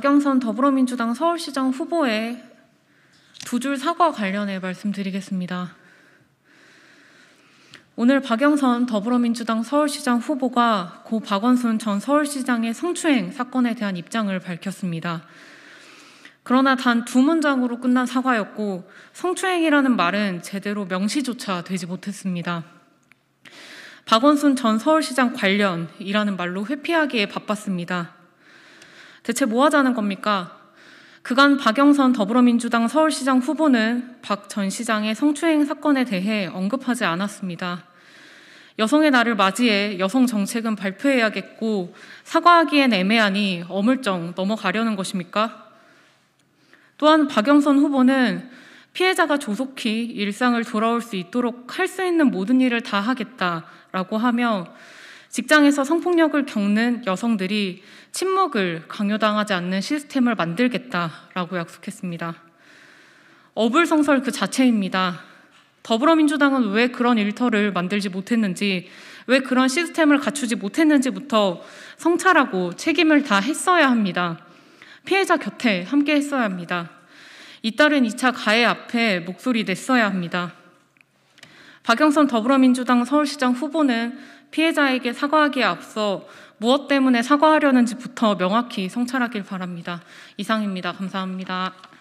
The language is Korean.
박영선 더불어민주당 서울시장 후보의 두 줄 사과 관련해 말씀드리겠습니다. 오늘 박영선 더불어민주당 서울시장 후보가 고 박원순 전 서울시장의 성추행 사건에 대한 입장을 밝혔습니다. 그러나 단 두 문장으로 끝난 사과였고 성추행이라는 말은 제대로 명시조차 되지 못했습니다. 박원순 전 서울시장 관련이라는 말로 회피하기에 바빴습니다. 대체 뭐 하자는 겁니까? 그간 박영선 더불어민주당 서울시장 후보는 박 전 시장의 성추행 사건에 대해 언급하지 않았습니다. 여성의 날을 맞이해 여성 정책은 발표해야겠고 사과하기엔 애매하니 어물쩡 넘어가려는 것입니까? 또한 박영선 후보는 피해자가 조속히 일상을 돌아올 수 있도록 할 수 있는 모든 일을 다 하겠다라고 하며 직장에서 성폭력을 겪는 여성들이 침묵을 강요당하지 않는 시스템을 만들겠다라고 약속했습니다. 어불성설 그 자체입니다. 더불어민주당은 왜 그런 일터를 만들지 못했는지, 왜 그런 시스템을 갖추지 못했는지부터 성찰하고 책임을 다 했어야 합니다. 피해자 곁에 함께 했어야 합니다. 이 딸은 2차 가해 앞에 목소리 냈어야 합니다. 박영선 더불어민주당 서울시장 후보는 피해자에게 사과하기에 앞서 무엇 때문에 사과하려는지부터 명확히 성찰하길 바랍니다. 이상입니다. 감사합니다.